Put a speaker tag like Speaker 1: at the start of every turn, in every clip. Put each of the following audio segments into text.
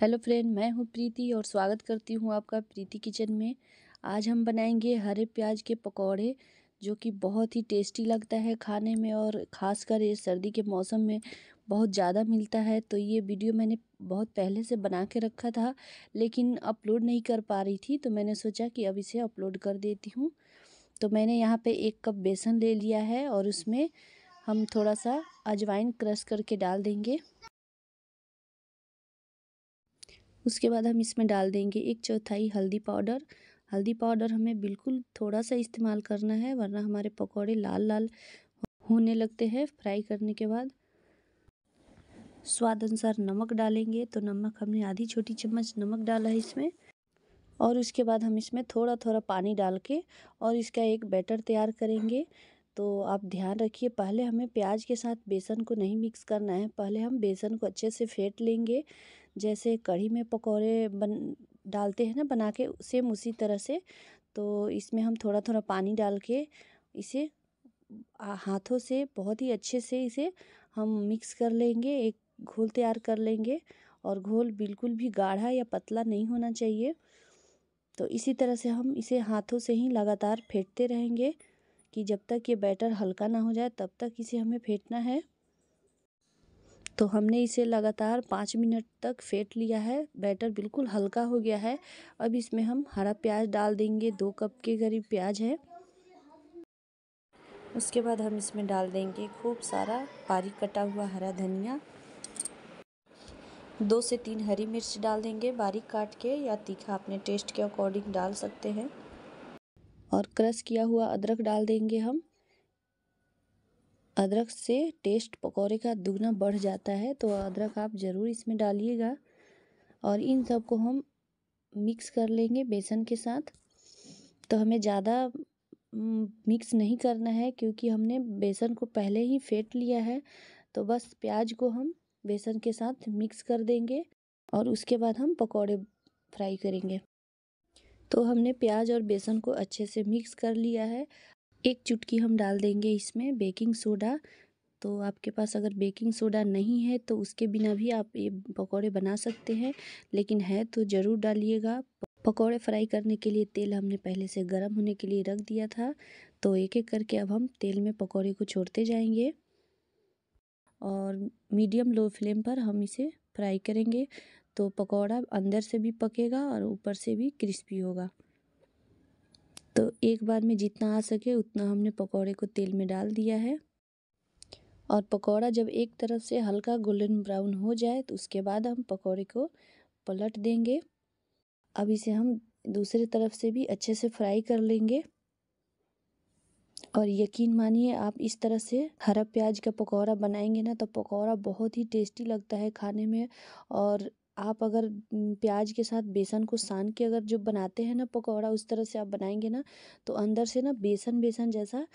Speaker 1: hello friend मैं हूँ प्रीति और स्वागत करती हूँ आपका प्रीति किचन में आज हम बनाएंगे हरे प्याज के पकौड़े जो कि बहुत ही टेस्टी लगता है खाने में और ख़ासकर ये सर्दी के मौसम में बहुत ज़्यादा मिलता है तो ये वीडियो मैंने बहुत पहले से बना के रखा था लेकिन अपलोड नहीं कर पा रही थी तो मैंने सोचा कि अब इसे अपलोड कर देती हूँ तो मैंने यहाँ पर एक कप बेसन ले लिया है और उसमें हम थोड़ा सा अजवाइन क्रश करके डाल देंगे उसके बाद हम इसमें डाल देंगे एक चौथाई हल्दी पाउडर हल्दी पाउडर हमें बिल्कुल थोड़ा सा इस्तेमाल करना है वरना हमारे पकौड़े लाल लाल होने लगते हैं फ्राई करने के बाद स्वाद अनुसार नमक डालेंगे तो नमक हमने आधी छोटी चम्मच नमक डाला है इसमें और उसके बाद हम इसमें थोड़ा थोड़ा पानी डाल के और इसका एक बैटर तैयार करेंगे तो आप ध्यान रखिए पहले हमें प्याज के साथ बेसन को नहीं मिक्स करना है पहले हम बेसन को अच्छे से फेंट लेंगे जैसे कढ़ी में पकौड़े बन डालते हैं ना बना के सेम उसी तरह से तो इसमें हम थोड़ा थोड़ा पानी डाल के इसे हाथों से बहुत ही अच्छे से इसे हम मिक्स कर लेंगे एक घोल तैयार कर लेंगे और घोल बिल्कुल भी गाढ़ा या पतला नहीं होना चाहिए तो इसी तरह से हम इसे हाथों से ही लगातार फेंटते रहेंगे कि जब तक ये बैटर हल्का ना हो जाए तब तक इसे हमें फेंटना है तो हमने इसे लगातार पाँच मिनट तक फेंट लिया है बैटर बिल्कुल हल्का हो गया है अब इसमें हम हरा प्याज डाल देंगे दो कप के करीब प्याज है उसके बाद हम इसमें डाल देंगे खूब सारा बारीक कटा हुआ हरा धनिया दो से तीन हरी मिर्च डाल देंगे बारीक काट के या तीखा अपने टेस्ट के अकॉर्डिंग डाल सकते हैं और क्रश किया हुआ अदरक डाल देंगे हम अदरक से टेस्ट पकौड़े का दुगना बढ़ जाता है तो अदरक आप ज़रूर इसमें डालिएगा और इन सब को हम मिक्स कर लेंगे बेसन के साथ तो हमें ज़्यादा मिक्स नहीं करना है क्योंकि हमने बेसन को पहले ही फेंट लिया है तो बस प्याज को हम बेसन के साथ मिक्स कर देंगे और उसके बाद हम पकौड़े फ्राई करेंगे तो हमने प्याज और बेसन को अच्छे से मिक्स कर लिया है एक चुटकी हम डाल देंगे इसमें बेकिंग सोडा तो आपके पास अगर बेकिंग सोडा नहीं है तो उसके बिना भी आप ये पकौड़े बना सकते हैं लेकिन है तो ज़रूर डालिएगा पकौड़े फ्राई करने के लिए तेल हमने पहले से गर्म होने के लिए रख दिया था तो एक एक करके अब हम तेल में पकौड़े को छोड़ते जाएंगे और मीडियम लो फ्लेम पर हम इसे फ्राई करेंगे तो पकौड़ा अंदर से भी पकेगा और ऊपर से भी क्रिस्पी होगा तो एक बार में जितना आ सके उतना हमने पकौड़े को तेल में डाल दिया है और पकौड़ा जब एक तरफ से हल्का गोल्डन ब्राउन हो जाए तो उसके बाद हम पकौड़े को पलट देंगे अब इसे हम दूसरे तरफ से भी अच्छे से फ्राई कर लेंगे और यकीन मानिए आप इस तरह से हरा प्याज का पकौड़ा बनाएंगे ना तो पकौड़ा बहुत ही टेस्टी लगता है खाने में और आप अगर प्याज के साथ बेसन को सान के अगर जो बनाते हैं ना पकौड़ा उस तरह से आप बनाएंगे ना तो अंदर से ना बेसन बेसन जैसा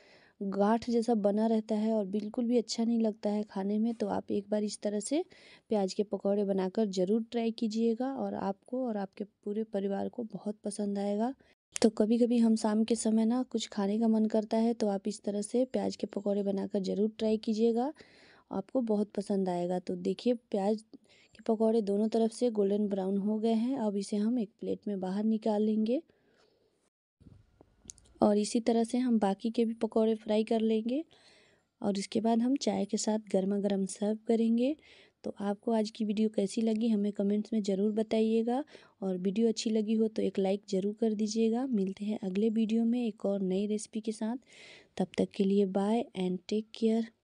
Speaker 1: गाठ जैसा बना रहता है और बिल्कुल भी अच्छा नहीं लगता है खाने में तो आप एक बार इस तरह से प्याज के पकौड़े बनाकर ज़रूर ट्राई कीजिएगा और आपको और आपके पूरे परिवार को बहुत पसंद आएगा तो कभी कभी हम शाम के समय ना कुछ खाने का मन करता है तो आप इस तरह से प्याज के पकौड़े बनाकर ज़रूर ट्राई कीजिएगा आपको बहुत पसंद आएगा तो देखिए प्याज ये पकौड़े दोनों तरफ से गोल्डन ब्राउन हो गए हैं अब इसे हम एक प्लेट में बाहर निकाल लेंगे और इसी तरह से हम बाकी के भी पकौड़े फ्राई कर लेंगे और इसके बाद हम चाय के साथ गर्मा गर्म सर्व करेंगे तो आपको आज की वीडियो कैसी लगी हमें कमेंट्स में ज़रूर बताइएगा और वीडियो अच्छी लगी हो तो एक लाइक ज़रूर कर दीजिएगा मिलते हैं अगले वीडियो में एक और नई रेसिपी के साथ तब तक के लिए बाय एंड टेक केयर